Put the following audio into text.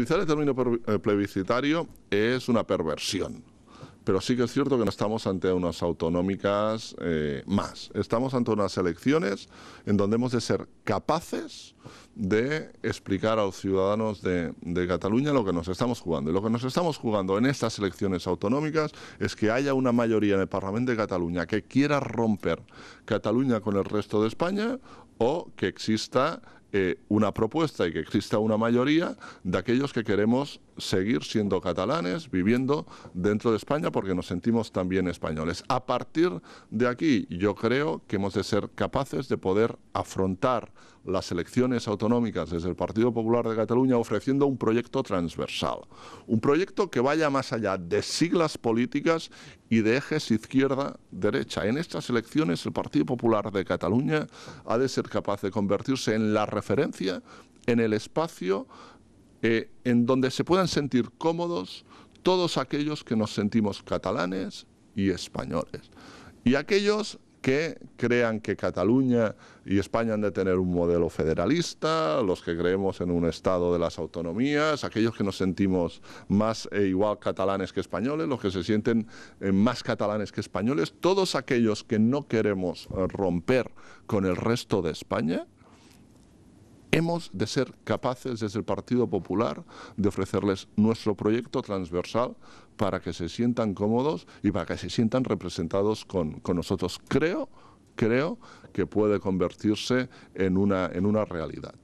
utilizar el término eh, plebiscitario es una perversión, pero sí que es cierto que no estamos ante unas autonómicas eh, más. Estamos ante unas elecciones en donde hemos de ser capaces de explicar a los ciudadanos de, de, Cataluña lo que nos estamos jugando. Y lo que nos estamos jugando en estas elecciones autonómicas es que haya una mayoría en el Parlamento de Cataluña que quiera romper Cataluña con el resto de España o que exista eh, una propuesta y que exista una mayoría de aquellos que queremos seguir siendo catalanes, viviendo dentro de España, porque nos sentimos también españoles. A partir de aquí, yo creo que hemos de ser capaces de poder afrontar las elecciones autonómicas desde el Partido Popular de Cataluña ofreciendo un proyecto transversal, un proyecto que vaya más allá de siglas políticas y de ejes izquierda-derecha. En estas elecciones el Partido Popular de Cataluña ha de ser capaz de convertirse en la referencia, en el espacio eh, en donde se puedan sentir cómodos todos aquellos que nos sentimos catalanes y españoles. Y aquellos que crean que Cataluña y España han de tener un modelo federalista, los que creemos en un Estado de las autonomías, aquellos que nos sentimos más e igual catalanes que españoles, los que se sienten eh, más catalanes que españoles, todos aquellos que no queremos eh, romper con el resto de España, de ser capaces desde el Partido Popular de ofrecerles nuestro proyecto transversal para que se sientan cómodos y para que se sientan representados con, nosotros. Creo, creo que puede convertirse en una realidad.